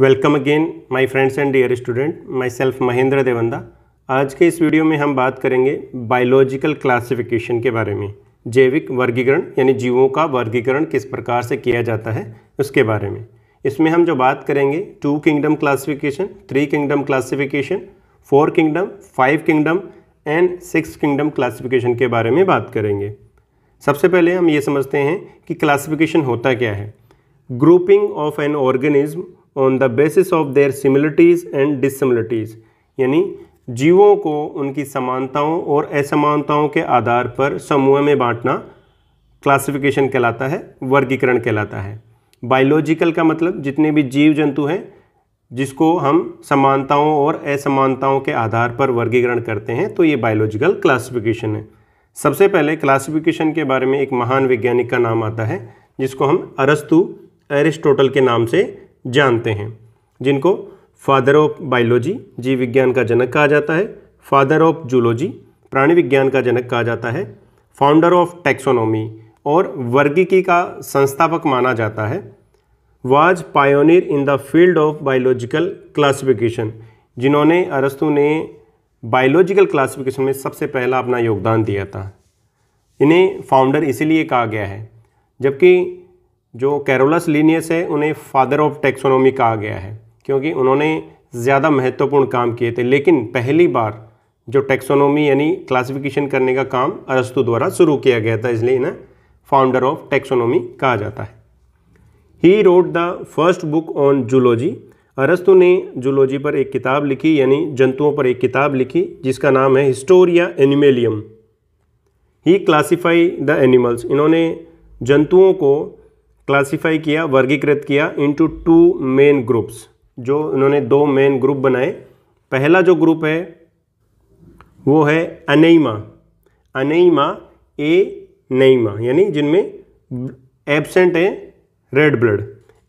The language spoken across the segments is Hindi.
welcome again my friends and dear student myself Mahendra Devanda आज के इस वीडियो में हम बात करेंगे बायोलॉजिकल क्लासिफिकेशन के बारे में जैविक वर्गीकरण यानी जीवों का वर्गीकरण किस प्रकार से किया जाता है उसके बारे में इसमें हम जो बात करेंगे two kingdom classification three kingdom classification four kingdom five kingdom and six kingdom classification के बारे में बात करेंगे सबसे पहले हम ये समझते हैं कि क्लासिफिकेशन होता क्या है grouping of an organism on the basis of their similarities and dissimilarities यानी जीवों को उनकी समानताओं और असमानताओं के आधार पर समूह में बांटना क्लासिफिकेशन कहलाता है वर्गीकरण कहलाता है बायोलॉजिकल का मतलब जितने भी जीव जंतु हैं जिसको हम समानताओं और असमानताओं के आधार पर वर्गीकरण करते हैं तो ये बायोलॉजिकल क्लासिफिकेशन है सबसे पहले क्लासिफिकेशन के बारे में एक महान वैज्ञानिक का नाम आता है जिसको हम अरस्तु एरिस्टोटल के नाम से जानते हैं जिनको फादर ऑफ बायोलॉजी जीव विज्ञान का जनक कहा जाता है फादर ऑफ जूलॉजी प्राणी विज्ञान का जनक कहा जाता है फाउंडर ऑफ टैक्सोनॉमी और वर्गीकी का संस्थापक माना जाता है was pioneer in the field of biological classification जिन्होंने अरस्तु ने बायोलॉजिकल क्लासिफिकेशन में सबसे पहला अपना योगदान दिया था इन्हें फाउंडर इसीलिए कहा गया है जबकि जो कैरोलस लीनियस है उन्हें फादर ऑफ टेक्सोनॉमी कहा गया है क्योंकि उन्होंने ज़्यादा महत्वपूर्ण काम किए थे लेकिन पहली बार जो टेक्सोनॉमी यानी क्लासिफिकेशन करने का काम अरस्तु द्वारा शुरू किया गया था इसलिए इन्हें फाउंडर ऑफ टेक्सोनॉमी कहा जाता है he wrote the first book on zoology अरस्तु ने जूलॉजी पर एक किताब लिखी यानी जंतुओं पर एक किताब लिखी जिसका नाम है Historia Animalium he classified the animals इन्होंने जंतुओं को क्लासिफाई किया वर्गीकृत किया इनटू टू मेन ग्रुप्स जो उन्होंने दो मेन ग्रुप बनाए पहला जो ग्रुप है वो है अनेमा अनेमा ए नईमा यानी जिनमें एबसेंट है red blood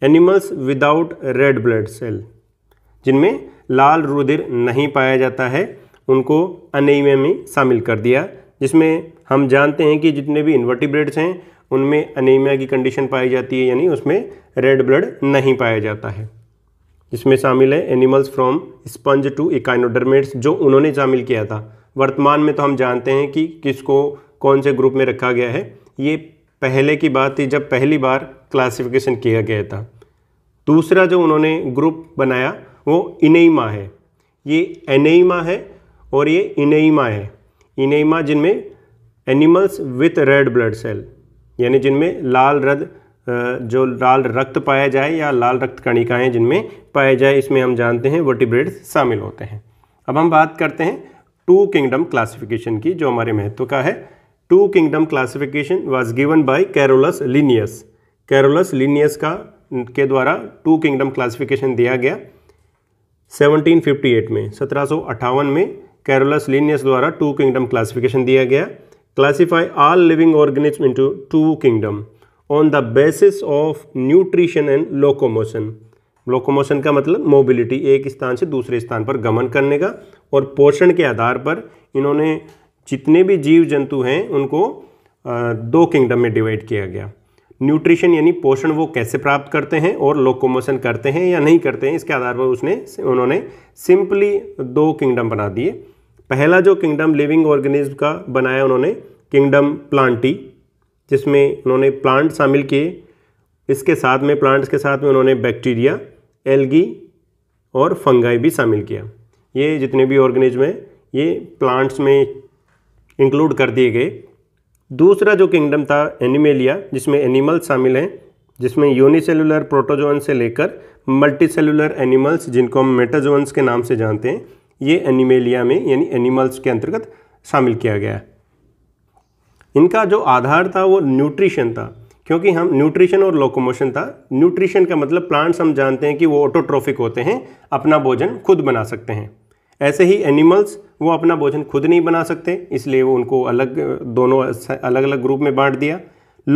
animals without red blood cell जिनमें लाल रुधिर नहीं पाया जाता है उनको अनेमे में शामिल कर दिया जिसमें हम जानते हैं कि जितने भी इन्वर्टिब्रेट्स हैं उनमें अनीमिया की कंडीशन पाई जाती है यानी उसमें रेड ब्लड नहीं पाया जाता है इसमें शामिल है animals from sponge to echinoderms जो उन्होंने शामिल किया था वर्तमान में तो हम जानते हैं कि किसको कौन से ग्रुप में रखा गया है ये पहले की बात थी जब पहली बार क्लासिफिकेशन किया गया था दूसरा जो उन्होंने ग्रुप बनाया वो इनेमा है ये एनेमा है और ये इनेमा है इनेमा जिनमें animals with red blood cell यानी जिनमें लाल रद जो लाल रक्त पाया जाए या लाल रक्त कणिकाएँ जिनमें पाया जाए इसमें हम जानते हैं वर्टिब्रेड्स शामिल होते हैं अब हम बात करते हैं टू किंगडम क्लासिफिकेशन की जो हमारे महत्व का है two kingdom classification was given by Carolus Linnaeus Carolus Linnaeus का के द्वारा टू किंगडम क्लासिफिकेशन दिया गया 1758 में सत्रह में कैरोलस लिनियस द्वारा टू किंगडम क्लासिफिकेशन दिया गया classify all living organisms into two kingdom on the basis of nutrition and locomotion locomotion का मतलब मोबिलिटी एक स्थान से दूसरे स्थान पर गमन करने का और पोषण के आधार पर इन्होंने जितने भी जीव जंतु हैं उनको दो किंगडम में डिवाइड किया गया न्यूट्रिशन यानी पोषण वो कैसे प्राप्त करते हैं और लोकोमोशन करते हैं या नहीं करते हैं इसके आधार पर उसने उन्होंने सिंपली दो किंगडम बना दिए पहला जो किंगडम लिविंग ऑर्गेनिज्म का बनाया उन्होंने किंगडम प्लांटी जिसमें उन्होंने प्लांट शामिल किए इसके साथ में प्लांट्स के साथ में उन्होंने बैक्टीरिया एल्गी और फंगाई भी शामिल किया ये जितने भी ऑर्गेनिज्म हैं ये प्लांट्स में इंक्लूड कर दिए गए दूसरा जो किंगडम था एनिमेलिया जिसमें एनिमल्स शामिल हैं जिसमें यूनिसेलुलर प्रोटोजोन से लेकर मल्टीसेलुलर एनिमल्स जिनको हम मेटाजोन्स के नाम से जानते हैं ये एनिमेलिया में यानी एनिमल्स के अंतर्गत शामिल किया गया है इनका जो आधार था वो न्यूट्रिशन था क्योंकि हम न्यूट्रिशन और लोकोमोशन था न्यूट्रिशन का मतलब प्लांट्स हम जानते हैं कि वो ऑटोट्रोफिक होते हैं अपना भोजन खुद बना सकते हैं ऐसे ही एनिमल्स वो अपना भोजन खुद नहीं बना सकते इसलिए वो उनको अलग दोनों अलग अलग ग्रुप में बांट दिया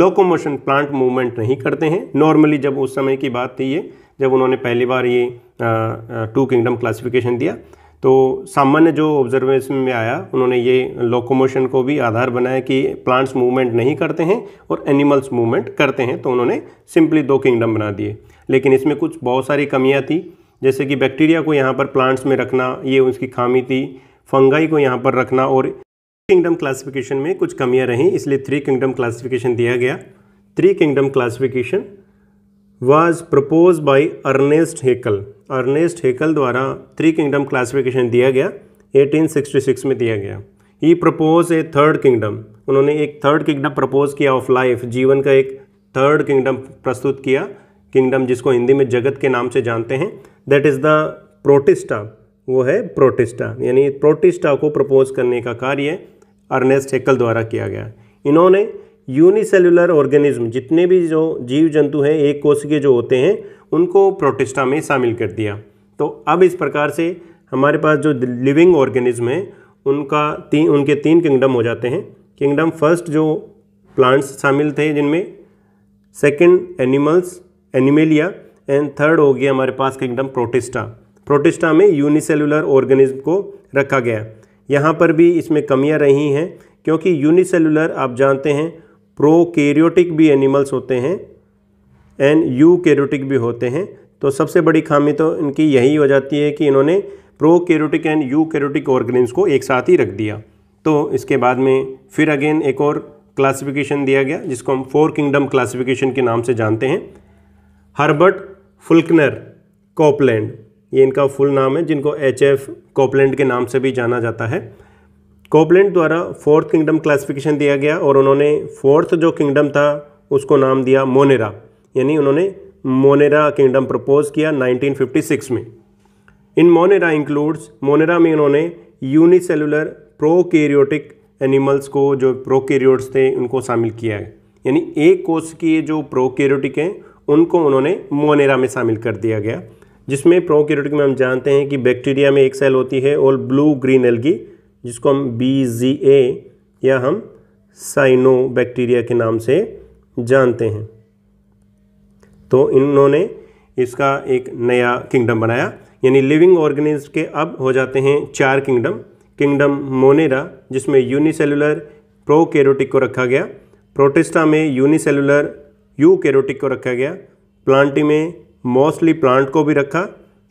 लोकोमोशन प्लांट मूवमेंट नहीं करते हैं नॉर्मली जब उस समय की बात थी ये जब उन्होंने पहली बार ये टू किंगडम क्लासिफिकेशन दिया तो सामान्य जो ऑब्जर्वेशन में आया उन्होंने ये लोकोमोशन को भी आधार बनाया कि प्लांट्स मूवमेंट नहीं करते हैं और एनिमल्स मूवमेंट करते हैं तो उन्होंने सिंपली दो किंगडम बना दिए लेकिन इसमें कुछ बहुत सारी कमियाँ थी जैसे कि बैक्टीरिया को यहाँ पर प्लांट्स में रखना ये उसकी खामी थी फंगाई को यहाँ पर रखना और किंगडम क्लासिफिकेशन में कुछ कमियाँ रहीं इसलिए थ्री किंगडम क्लासिफिकेशन दिया गया three kingdom classification was propose by Ernst Haeckel Ernst Haeckel द्वारा थ्री किंगडम क्लासिफिकेशन दिया गया 1866 में दिया गया he propose a third kingdom उन्होंने एक थर्ड किंगडम प्रपोज किया ऑफ लाइफ जीवन का एक थर्ड किंगडम प्रस्तुत किया किंगडम जिसको हिंदी में जगत के नाम से जानते हैं दैट इज़ द प्रोटिस्टा वो है प्रोटिस्टा यानी प्रोटिस्टा को प्रपोज करने का कार्य अर्नेस्ट हेकल द्वारा किया गया इन्होंने यूनिसेलुलर ऑर्गेनिज्म जितने भी जो जीव जंतु हैं एक के जो होते हैं उनको प्रोटिस्टा में शामिल कर दिया तो अब इस प्रकार से हमारे पास जो लिविंग ऑर्गेनिज्म है उनका तीन उनके तीन किंगडम हो जाते हैं किंगडम फर्स्ट जो प्लांट्स शामिल थे जिनमें second animals Animalia and third हो गया हमारे पास किंगडम प्रोटिस्टा प्रोटिस्टा में यूनिसेलुलर ऑर्गेनिज्म को रखा गया यहाँ पर भी इसमें कमियाँ रही हैं क्योंकि यूनिसेलुलर आप जानते हैं प्रोकेरियोटिक भी एनिमल्स होते हैं एंड यू कैरोटिक भी होते हैं तो सबसे बड़ी खामी तो इनकी यही हो जाती है कि इन्होंने prokaryotic and eukaryotic organs को एक साथ ही रख दिया तो इसके बाद में फिर अगेन एक और क्लासिफिकेशन दिया गया जिसको हम फोर किंगडम क्लासिफिकेशन के नाम से जानते हैं हर्बर्ट फुल्कनर कॉपलैंड ये इनका फुल नाम है जिनको एच एफ कॉपलैंड के नाम से भी जाना जाता है कॉपलैंड द्वारा फोर्थ किंगडम क्लासिफिकेशन दिया गया और उन्होंने फोर्थ जो किंगडम था उसको नाम दिया मोनेरा यानी उन्होंने मोनेरा किंगडम प्रपोज किया 1956 में इन मोनेरा इंक्लूड्स मोनेरा में इन्होंने यूनिसेलुलर प्रोकेरियोटिक एनिमल्स को जो प्रोकैरियोट्स थे उनको शामिल किया है यानी एक कोष के जो प्रोकैरियोटिक हैं उनको उन्होंने मोनेरा में शामिल कर दिया गया जिसमें प्रोकैरियोटिक में हम जानते हैं कि बैक्टीरिया में एक सेल होती है और ब्लू ग्रीन एल्गी जिसको हम बी जी ए या हम साइनो बैक्टीरिया के नाम से जानते हैं तो इन्होंने इसका एक नया किंगडम बनाया यानी लिविंग ऑर्गेनिज के अब हो जाते हैं चार किंगडम किंगडम मोनेरा जिसमें यूनिसेलुलर प्रोकैरियोटिक को रखा गया प्रोटिस्टा में यूनिसेलुलर यू को रखा गया प्लांटी में मोस्टली प्लांट को भी रखा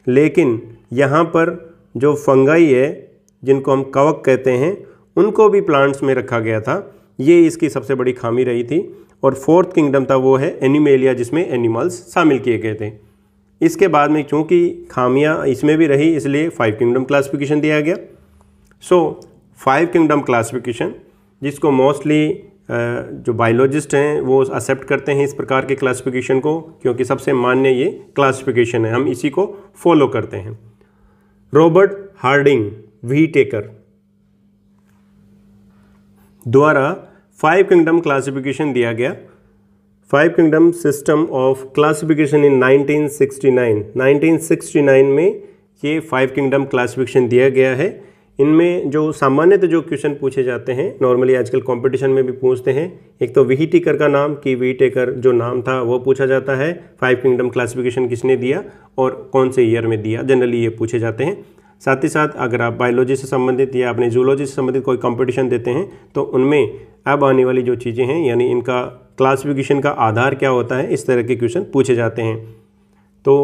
लेकिन यहाँ पर जो फंगाई है जिनको हम कवक कहते हैं उनको भी प्लांट्स में रखा गया था ये इसकी सबसे बड़ी खामी रही थी और फोर्थ किंगडम था वो है एनिमेलिया जिसमें एनिमल्स शामिल किए गए थे इसके बाद में चूँकि खामियाँ इसमें भी रही इसलिए फाइव किंगडम क्लासिफिकेशन दिया गया सो फाइव किंगडम क्लासिफिकेशन जिसको मोस्टली जो बायोलॉजिस्ट हैं वो एक्सेप्ट करते हैं इस प्रकार के क्लासिफिकेशन को क्योंकि सबसे मान्य ये क्लासिफिकेशन है हम इसी को फॉलो करते हैं रॉबर्ट हार्डिंग वी टेकर द्वारा फाइव किंगडम क्लासिफिकेशन दिया गया five kingdom system of classification in 1969 1969 में ये फाइव किंगडम क्लासिफिकेशन दिया गया है इनमें जो सामान्यतः जो क्वेश्चन पूछे जाते हैं नॉर्मली आजकल कंपटीशन में भी पूछते हैं एक तो वी टेकर का नाम कि वी टेकर जो नाम था वो पूछा जाता है फाइव किंगडम क्लासिफिकेशन किसने दिया और कौन से ईयर में दिया जनरली ये पूछे जाते हैं साथ ही साथ अगर आप बायोलॉजी से संबंधित या अपने जूलॉजी से संबंधित कोई कंपटीशन देते हैं तो उनमें अब आने वाली जो चीज़ें हैं यानी इनका क्लासिफिकेशन का आधार क्या होता है इस तरह के क्वेश्चन पूछे जाते हैं तो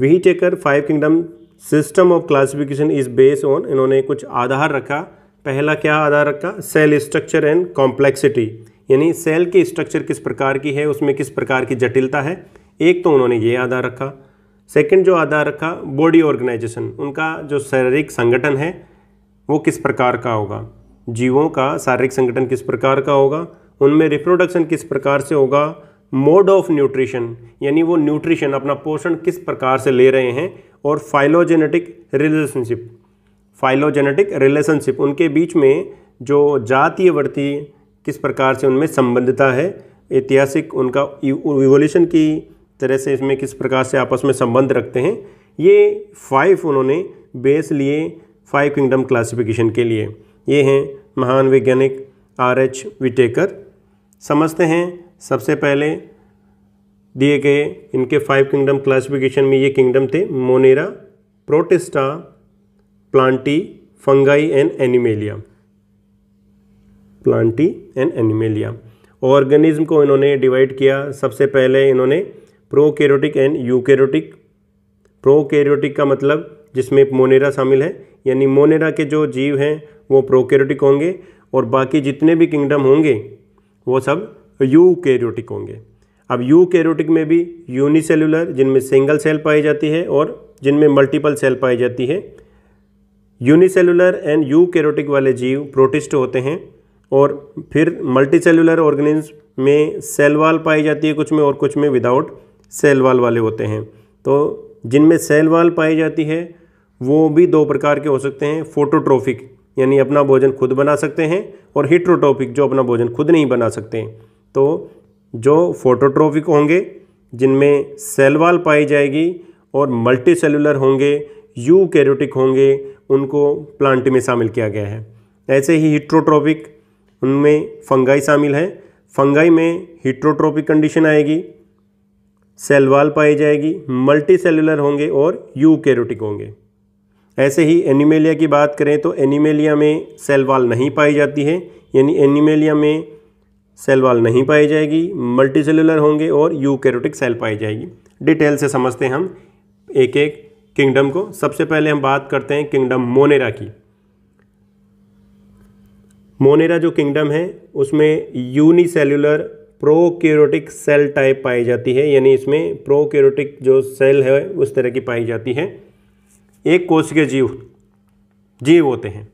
Whittaker five kingdom system of classification is base on इन्होंने कुछ आधार रखा पहला क्या आधार रखा सेल स्ट्रक्चर एंड कॉम्प्लेक्सिटी यानी सेल की स्ट्रक्चर किस प्रकार की है उसमें किस प्रकार की जटिलता है एक तो उन्होंने ये आधार रखा सेकंड जो आधार रखा बॉडी ऑर्गेनाइजेशन उनका जो शारीरिक संगठन है वो किस प्रकार का होगा जीवों का शारीरिक संगठन किस प्रकार का होगा उनमें रिप्रोडक्शन किस प्रकार से होगा मोड ऑफ न्यूट्रिशन यानी वो न्यूट्रिशन अपना पोषण किस प्रकार से ले रहे हैं और फाइलोजेनेटिक रिलेशनशिप फाइलोजेनेटिक रिलेशनशिप उनके बीच में जो जातीय वृत्ति किस प्रकार से उनमें संबंधता है ऐतिहासिक उनका इवोल्यूशन की तरह से इसमें किस प्रकार से आपस में संबंध रखते हैं ये फाइव उन्होंने बेस लिए फाइव किंगडम क्लासिफिकेशन के लिए ये हैं महान वैज्ञानिक आर एच विटेकर समझते हैं सबसे पहले दिए गए इनके फाइव किंगडम क्लासिफिकेशन में ये किंगडम थे Monera Protista Plantae Fungi and Animalia Plantae and Animalia organism को इन्होंने डिवाइड किया सबसे पहले इन्होंने प्रोकैरियोटिक एंड यूकैरियोटिक प्रोकैरियोटिक का मतलब जिसमें मोनेरा शामिल है यानी मोनेरा के जो जीव हैं वो प्रोकैरियोटिक होंगे और बाकी जितने भी किंगडम होंगे वो सब यूकैरियोटिक होंगे अब यूकैरियोटिक में भी यूनिसेलुलर जिनमें सिंगल सेल पाई जाती है और जिनमें मल्टीपल सेल पाई जाती है यूनिसेलुलर एंड यूकैरियोटिक वाले जीव प्रोटिस्ट होते हैं और फिर मल्टीसेलुलर ऑर्गेनिज्म में सेल वाल पाई जाती है कुछ में और कुछ में विदाउट सेल वाल वाले होते हैं तो जिनमें सेल वाल पाई जाती है वो भी दो प्रकार के हो सकते हैं फोटोट्रोफिक यानी अपना भोजन खुद बना सकते हैं और हिट्रोट्रोफिक जो अपना भोजन खुद नहीं बना सकते तो जो फोटोट्रोफिक होंगे जिनमें सेल वाल पाई जाएगी और मल्टी सेलुलर होंगे यू कैरोटिक होंगे उनको प्लांट में शामिल किया गया है ऐसे ही हिट्रोट्रोफिक उनमें फंगाई शामिल है फंगाई में हिट्रोट्रोपिक कंडीशन आएगी सेलवाल पाई जाएगी मल्टी सेलुलर होंगे और यू कैरोटिक होंगे ऐसे ही एनीमेलिया की बात करें तो एनीमेलिया में सेलवाल नहीं पाई जाती है यानी एनीमेलिया में सेलवाल नहीं पाई जाएगी मल्टी सेलुलर होंगे और यू कैरोटिक सेल पाई जाएगी डिटेल से समझते हैं हम एक एक किंगडम को सबसे पहले हम बात करते हैं किंगडम मोनेरा की मोनेरा जो किंगडम है उसमें यूनिसेल्युलर प्रोक्यूरोटिक सेल टाइप पाई जाती है यानी इसमें प्रोक्यूरोटिक जो सेल है उस तरह की पाई जाती है एक कोश के जीव जीव होते हैं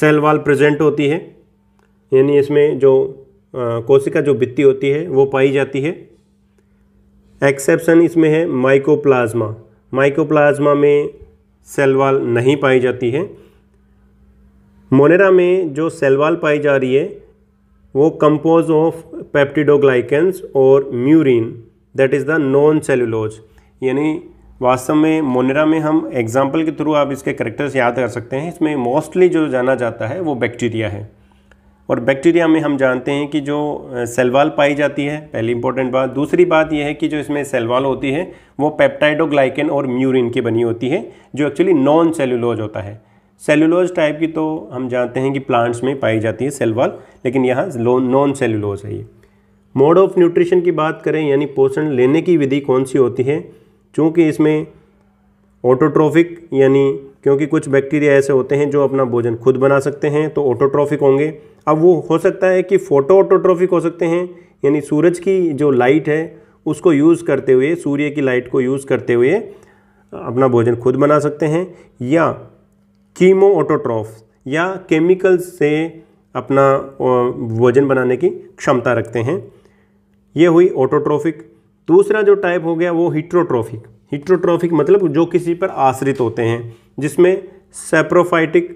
सेल वाल प्रेजेंट होती है यानी इसमें जो कोशिका जो भित्ती होती है वो पाई जाती है एक्सेप्शन इसमें है माइकोप्लाज्मा माइकोप्लाज्मा में सेल वाल नहीं पाई जाती है मोनेरा में जो सेल वाल पाई जा रही है वो कंपोज ऑफ पैप्टिडोग्लाइकेंस और murein that is the non cellulose यानी वास्तव में मोनेरा में हम एग्जाम्पल के थ्रू आप इसके करेक्टर्स याद कर सकते हैं इसमें मोस्टली जो जाना जाता है वो बैक्टीरिया है और बैक्टीरिया में हम जानते हैं कि जो सेलवाल पाई जाती है पहली इंपॉर्टेंट बात दूसरी बात यह है कि जो इसमें सेलवाल होती है वो पैप्टाइडोग्लाइकन और म्यूरिन की बनी होती है जो एक्चुअली नॉन सेलुलोज होता है सेलुलोज टाइप की तो हम जानते हैं कि प्लांट्स में पाई जाती है सेल वॉल लेकिन यहाँ नॉन सेलुलोज है ये मोड ऑफ न्यूट्रिशन की बात करें यानी पोषण लेने की विधि कौन सी होती है चूँकि इसमें ऑटोट्रॉफिक यानी क्योंकि कुछ बैक्टीरिया ऐसे होते हैं जो अपना भोजन खुद बना सकते हैं तो ऑटोट्रॉफिक होंगे अब वो हो सकता है कि फोटो ऑटोट्रॉफिक हो सकते हैं यानी सूरज की जो लाइट है उसको यूज़ करते हुए सूर्य की लाइट को यूज़ करते हुए अपना भोजन खुद बना सकते हैं या कीमो ऑटोट्रॉफ या केमिकल्स से अपना वजन बनाने की क्षमता रखते हैं ये हुई ऑटोट्रॉफिक दूसरा जो टाइप हो गया वो हिट्रोट्रॉफिक हिट्रोट्रॉफिक मतलब जो किसी पर आश्रित होते हैं जिसमें सेप्रोफाइटिक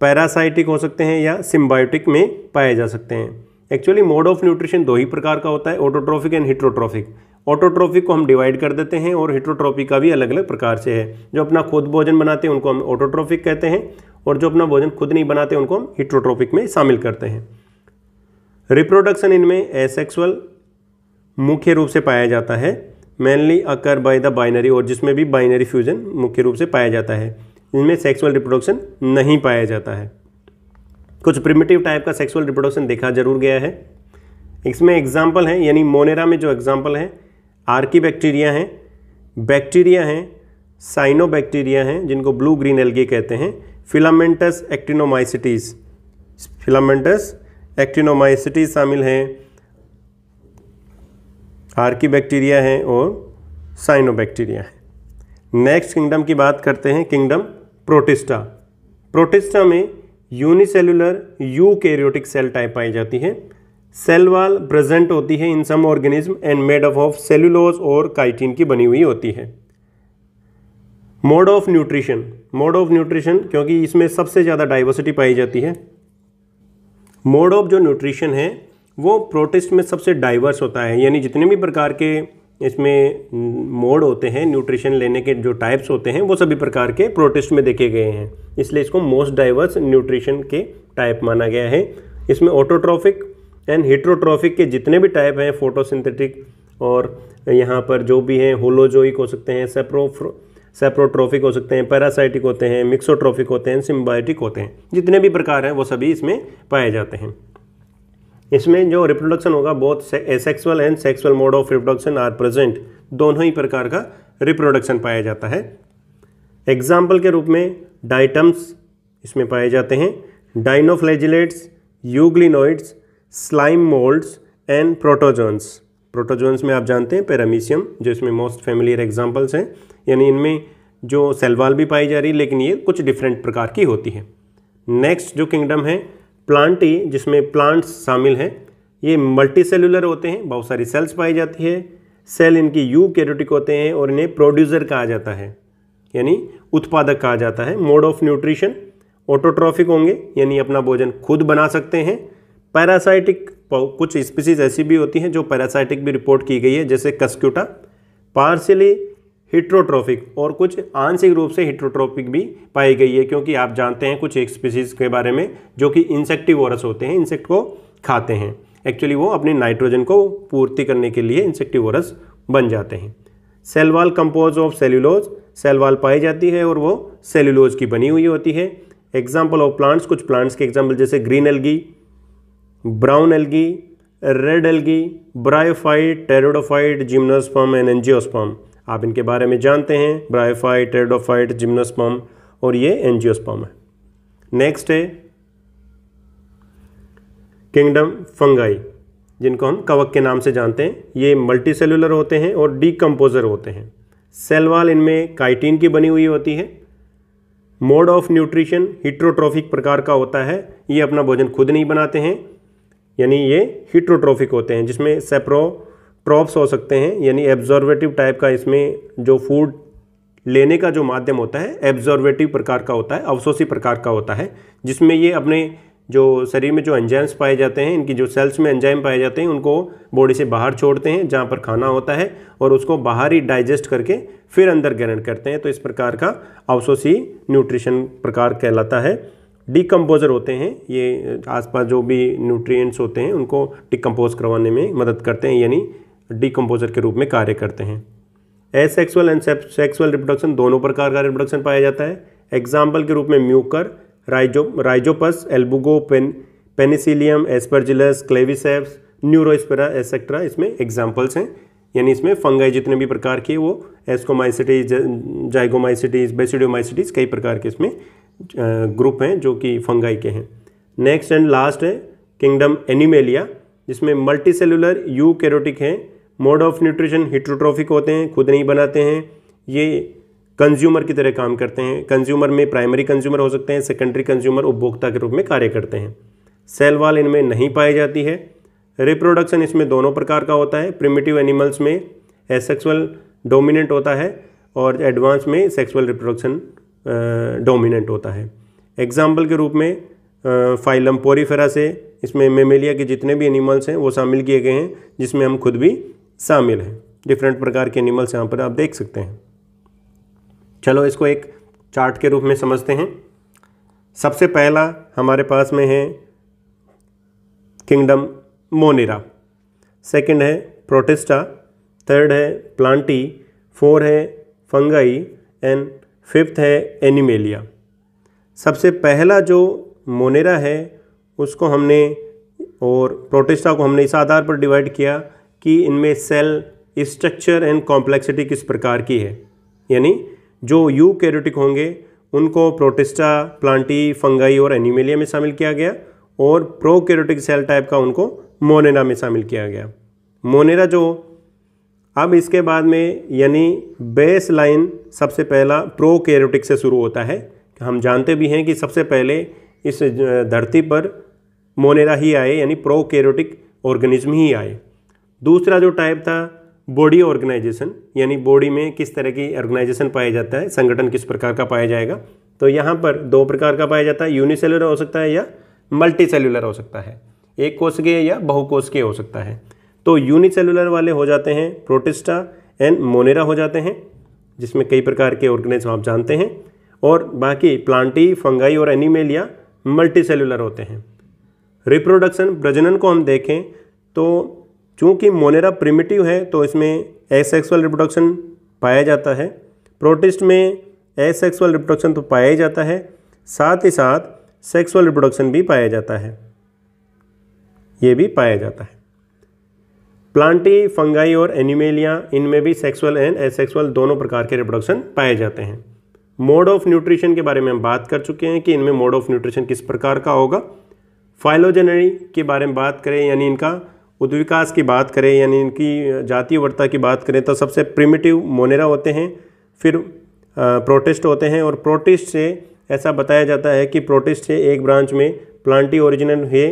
पैरासाइटिक हो सकते हैं या सिम्बायोटिक में पाए जा सकते हैं एक्चुअली मोड ऑफ न्यूट्रिशन दो ही प्रकार का होता है ऑटोट्रॉफिक एंड हिट्रोट्रॉफिक ऑटोट्रॉफिक को हम डिवाइड कर देते हैं और हिट्रोट्रॉफिक का भी अलग अलग प्रकार से है जो अपना खुद भोजन बनाते हैं उनको हम ऑटोट्रॉफिक कहते हैं और जो अपना भोजन खुद नहीं बनाते उनको हम हिट्रोट्रॉफिक में शामिल करते हैं रिप्रोडक्शन इनमें एसेक्सुअल मुख्य रूप से पाया जाता है mainly occur by the binary और जिसमें भी बाइनरी फ्यूजन मुख्य रूप से पाया जाता है इनमें सेक्सुअल रिप्रोडक्शन नहीं पाया जाता है कुछ प्रिमिटिव टाइप का सेक्सुअल रिप्रोडक्शन देखा जरूर गया है इसमें एग्जाम्पल है यानी मोनेरा में जो एग्जाम्पल है आर्की बैक्टीरिया हैं बैक्टीरिया हैं साइनो बैक्टीरिया हैं जिनको ब्लू ग्रीन एल्गी कहते हैं फिलामेंटस एक्टिनोमाइसिटीज़ फिलामेंटस एक्टिनोमाइसिटीज शामिल हैं आर्की बैक्टीरिया हैं और साइनो बैक्टीरिया हैं नेक्स्ट किंगडम की बात करते हैं किंगडम प्रोटिस्टा प्रोटिस्टा में यूनिसेलुलर यू सेल टाइप पाई जाती है सेल वाल प्रेजेंट होती है in some organism and made up of cellulose और काइटिन की बनी हुई होती है mode of nutrition mode of nutrition क्योंकि इसमें सबसे ज़्यादा डाइवर्सिटी पाई जाती है मोड ऑफ जो न्यूट्रिशन है वो प्रोटेस्ट में सबसे डाइवर्स होता है यानी जितने भी प्रकार के इसमें मोड होते हैं न्यूट्रिशन लेने के जो टाइप्स होते हैं वो सभी प्रकार के प्रोटेस्ट में देखे गए हैं इसलिए इसको मोस्ट डाइवर्स न्यूट्रिशन के टाइप माना गया है इसमें ऑटोट्रॉफिक एंड हेट्रोट्रॉफिक के जितने भी टाइप हैं फोटोसिंथेटिक और यहाँ पर जो भी हैं होलोजोइक हो सकते हैं सेप्रोफ्रो सेप्रोट्रॉफिक हो सकते हैं पैरासाइटिक होते हैं मिक्सोट्रॉफिक होते हैं सिम्बायोटिक होते हैं जितने भी प्रकार हैं वो सभी इसमें पाए जाते हैं इसमें जो रिप्रोडक्शन होगा बहुत asexual and sexual mode of reproduction are present दोनों ही प्रकार का रिप्रोडक्शन पाया जाता है एग्जाम्पल के रूप में डाइटम्स इसमें पाए जाते हैं dinoflagellates euglenoids slime moulds and protozoans protozoans में आप जानते हैं पैरामीशियम जो इसमें मोस्ट फेमिलियर एग्जाम्पल्स हैं यानी इनमें जो सेलवाल भी पाई जा रही है लेकिन ये कुछ डिफरेंट प्रकार की होती है नेक्स्ट जो किंगडम है प्लांटी जिसमें प्लांट्स शामिल हैं ये मल्टी सेलुलर होते हैं बहुत सारी सेल्स पाई जाती है सेल इनकी यू कैरोटिक होते हैं और इन्हें प्रोड्यूसर कहा जाता है यानी उत्पादक कहा जाता है मोड ऑफ न्यूट्रिशन ऑटोट्रॉफिक होंगे यानी अपना भोजन खुद बना सकते हैं पैरासाइटिक कुछ स्पीसीज ऐसी भी होती हैं जो पैरासाइटिक भी रिपोर्ट की गई है जैसे कस्क्यूटा पार्शियली हिट्रोट्रॉफिक और कुछ आंशिक रूप से हिट्रोट्रॉफिक भी पाई गई है क्योंकि आप जानते हैं कुछ एक स्पीसीज के बारे में जो कि इंसेक्टिवोरस होते हैं इंसेक्ट को खाते हैं एक्चुअली वो अपने नाइट्रोजन को पूर्ति करने के लिए इंसेक्टिवोरस बन जाते हैं cell wall compose of cellulose cell wall पाई जाती है और वो सेल्यूलोज की बनी हुई होती है एग्जाम्पल ऑफ प्लांट्स कुछ प्लांट्स के एग्जाम्पल जैसे green algae brown algae red algae bryophyte pteridophyte gymnosperm and angiosperm आप इनके बारे में जानते हैं ब्रायोफाइट टेरोडोफाइट जिम्नोस्पम और ये एनजियोस्पम है नेक्स्ट है किंगडम फंगाई जिनको हम कवक के नाम से जानते हैं ये मल्टी सेलुलर होते हैं और डीकम्पोजर होते हैं सेलवाल इनमें काइटीन की बनी हुई होती है मोड ऑफ न्यूट्रिशन हिट्रोट्रॉफिक प्रकार का होता है ये अपना भोजन खुद नहीं बनाते हैं यानी ये हीट्रोट्रॉफिक होते हैं जिसमें सेप्रोट्रॉप्स हो सकते हैं यानी एब्जॉर्वेटिव टाइप का इसमें जो फूड लेने का जो माध्यम होता है एब्जॉर्वेटिव प्रकार का होता है अवशोषी प्रकार का होता है जिसमें ये अपने जो शरीर में जो एंजाइम्स पाए जाते हैं इनकी जो सेल्स में एंजाइम पाए जाते हैं उनको बॉडी से बाहर छोड़ते हैं जहाँ पर खाना होता है और उसको बाहर ही डाइजेस्ट करके फिर अंदर ग्रहण करते हैं तो इस प्रकार का अवशोषी न्यूट्रिशन प्रकार कहलाता है डिकम्पोज़र होते हैं ये आसपास जो भी न्यूट्रिएंट्स होते हैं उनको डिकम्पोज करवाने में मदद करते हैं यानी डिकम्पोज़र के रूप में कार्य करते हैं एसेक्सुअल एंड सेक्सुअल रिप्रोडक्शन दोनों प्रकार का रिप्रोडक्शन पाया जाता है एग्जाम्पल के रूप में Mucor rhizo Rhizopus Albugo pen Penicillium Aspergillus Claviceps Neurospora etcetera इसमें एग्जाम्पल्स हैं यानी इसमें फंगाई जितने भी प्रकार के वो एस्कोमाइसिटीज जाइगोमाइसिटीज बेसिडियोमाइसिटीज कई प्रकार के इसमें ग्रुप हैं जो कि फंगाई के हैं नेक्स्ट एंड लास्ट है किंगडम एनिमेलिया जिसमें मल्टी सेलुलर यू कैरोटिक हैं मोड ऑफ न्यूट्रिशन हिट्रोट्रॉफिक होते हैं खुद नहीं बनाते हैं ये कंज्यूमर की तरह काम करते हैं कंज्यूमर में प्राइमरी कंज्यूमर हो सकते हैं सेकेंडरी कंज्यूमर उपभोक्ता के रूप में कार्य करते हैं सेल वाल इनमें नहीं पाई जाती है रिप्रोडक्शन इसमें दोनों प्रकार का होता है प्रिमिटिव एनिमल्स में एसेक्सुअल डोमिनेंट होता है और एडवांस में सेक्सुअल रिप्रोडक्शन डोमिनेंट होता है एग्जाम्पल के रूप में फाइलम पोरीफेरा से इसमें मेमेलिया के जितने भी एनिमल्स हैं वो शामिल किए गए हैं जिसमें हम खुद भी शामिल हैं डिफरेंट प्रकार के एनिमल्स यहाँ पर आप देख सकते हैं चलो इसको एक चार्ट के रूप में समझते हैं सबसे पहला हमारे पास में है किंगडम मोनेरा सेकंड है प्रोटेस्टा थर्ड है प्लांटी फोर है फंगाई एंड फिफ्थ है एनीमेलिया सबसे पहला जो मोनेरा है उसको हमने और प्रोटेस्टा को हमने इस आधार पर डिवाइड किया कि इनमें सेल स्ट्रक्चर एंड कॉम्प्लेक्सिटी किस प्रकार की है यानी जो यू कैरोटिक होंगे उनको प्रोटेस्टा प्लांटी फंगाई और एनिमेलिया में शामिल किया गया और प्रो कैरोटिक सेल टाइप का उनको मोनेरा में शामिल किया गया मोनेरा जो अब इसके बाद में यानी बेस लाइन सबसे पहला प्रो कैरोटिक से शुरू होता है हम जानते भी हैं कि सबसे पहले इस धरती पर मोनेरा ही आए यानी प्रो कैरोटिक ऑर्गेनिज्म ही आए दूसरा जो टाइप था बॉडी ऑर्गेनाइजेशन यानी बॉडी में किस तरह की ऑर्गेनाइजेशन पाया जाता है संगठन किस प्रकार का पाया जाएगा तो यहाँ पर दो प्रकार का पाया जाता है यूनिसेलुलर हो सकता है या मल्टी सेलुलर हो सकता है एक कोष के या बहुकोष के हो सकता है तो यूनिसेलुलर वाले हो जाते हैं प्रोटिस्टा एंड मोनेरा हो जाते हैं जिसमें कई प्रकार के ऑर्गेनिज्म आप जानते हैं और बाकी प्लांटी फंगाई और एनिमेलिया मल्टीसेलुलर होते हैं रिप्रोडक्शन प्रजनन को हम देखें तो चूँकि मोनेरा प्रिमिटिव है तो इसमें एसेक्सुअल रिप्रोडक्शन पाया जाता है प्रोटिस्ट में एसेक्सुअल रिप्रोडक्शन तो पाया ही जाता है साथ ही साथ सेक्सुअल रिप्रोडक्शन भी पाया जाता है ये भी पाया जाता है प्लांटी फंगाई और एनिमेलिया इनमें भी सेक्सुअल एंड एसेक्सुअल दोनों प्रकार के रिप्रोडक्शन पाए जाते हैं मोड ऑफ न्यूट्रिशन के बारे में हम बात कर चुके हैं कि इनमें मोड ऑफ न्यूट्रिशन किस प्रकार का होगा फाइलोजेनरी के बारे में बात करें यानी इनका उद्विकास की बात करें यानी इनकी जातीय वर्ता की बात करें तो सबसे प्रिमिटिव मोनेरा होते हैं फिर प्रोटेस्ट होते हैं और प्रोटेस्ट से ऐसा बताया जाता है कि प्रोटेस्ट से एक ब्रांच में प्लांटी ओरिजिनल हुए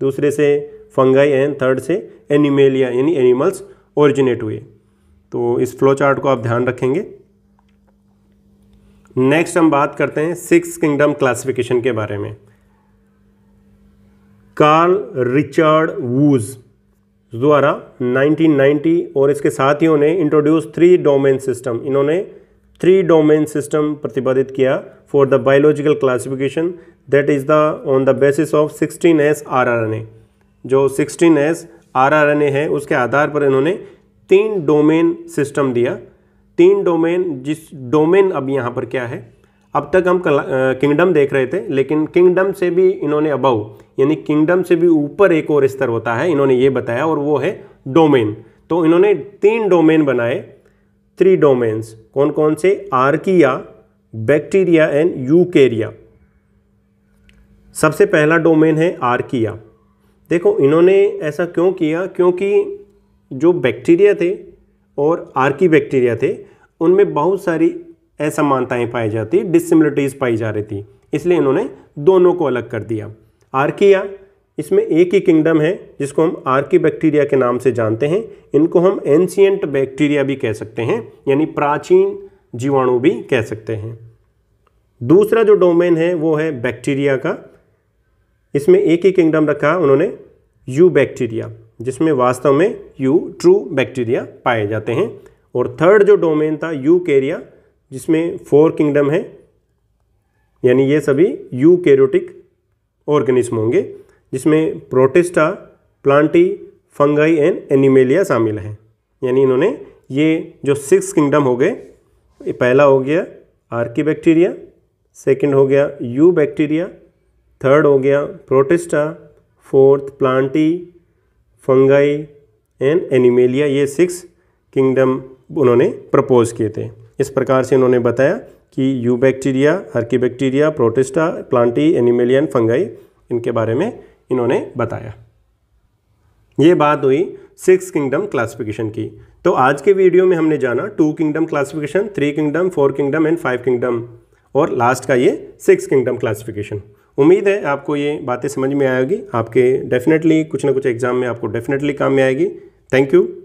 दूसरे से फंगाई एंड थर्ड से एनिमेलिया यानी एनिमल्स ओरिजिनेट हुए तो इस फ्लो चार्ट को आप ध्यान रखेंगे नेक्स्ट हम बात करते हैं सिक्स किंगडम क्लासिफिकेशन के बारे में कार्ल रिचर्ड वूज द्वारा 1990 और इसके साथियों ने इंट्रोड्यूस थ्री डोमेन सिस्टम इन्होंने थ्री डोमेन सिस्टम प्रतिपादित किया for the biological classification that is the on the basis of sixteen S R R N A जो sixteen S R R N A है उसके आधार पर इन्होंने तीन डोमेन सिस्टम दिया तीन डोमेन जिस डोमेन अब यहाँ पर क्या है अब तक हम किंगडम देख रहे थे लेकिन किंगडम से भी इन्होंने अबव यानी किंगडम से भी ऊपर एक और स्तर होता है इन्होंने ये बताया और वो है डोमेन तो इन्होंने तीन डोमेन बनाए थ्री डोमेन्स कौन कौन से आर्किया बैक्टीरिया एंड यूकेरिया सबसे पहला डोमेन है आर्किया देखो इन्होंने ऐसा क्यों किया क्योंकि जो बैक्टीरिया थे और आर्की बैक्टीरिया थे उनमें बहुत सारी असमानताएँ पाई जाती डिसिमिलिटीज़ पाई जा रही थी इसलिए इन्होंने दोनों को अलग कर दिया आर्किया इसमें एक ही किंगडम है जिसको हम आर्की बैक्टीरिया के नाम से जानते हैं इनको हम एंशियंट बैक्टीरिया भी कह सकते हैं यानी प्राचीन जीवाणु भी कह सकते हैं दूसरा जो डोमेन है वो है बैक्टीरिया का इसमें एक ही किंगडम रखा उन्होंने यू बैक्टीरिया जिसमें वास्तव में यू ट्रू बैक्टीरिया पाए जाते हैं और थर्ड जो डोमेन था यू केरिया जिसमें फोर किंगडम है यानी ये सभी यू कैरोटिक ऑर्गेनिज्म होंगे जिसमें Protista Plantae Fungi and Animalia शामिल हैं यानी इन्होंने ये जो सिक्स किंगडम हो गए पहला हो गया आर्की बैक्टीरिया सेकेंड हो गया यू बैक्टीरिया थर्ड हो गया Protista fourth Plantae Fungi and Animalia ये सिक्स किंगडम उन्होंने प्रपोज किए थे इस प्रकार से उन्होंने बताया कि eubacteria archaebacteria Protista Plantae Animalia and Fungi इनके बारे में इन्होंने बताया ये बात हुई सिक्स किंगडम क्लासिफिकेशन की तो आज के वीडियो में हमने जाना two kingdom classification three kingdom four kingdom and five kingdom और लास्ट का ये सिक्स किंगडम क्लासिफिकेशन उम्मीद है आपको ये बातें समझ में आएगी आपके डेफिनेटली कुछ ना कुछ एग्ज़ाम में आपको डेफिनेटली काम में आएगी थैंक यू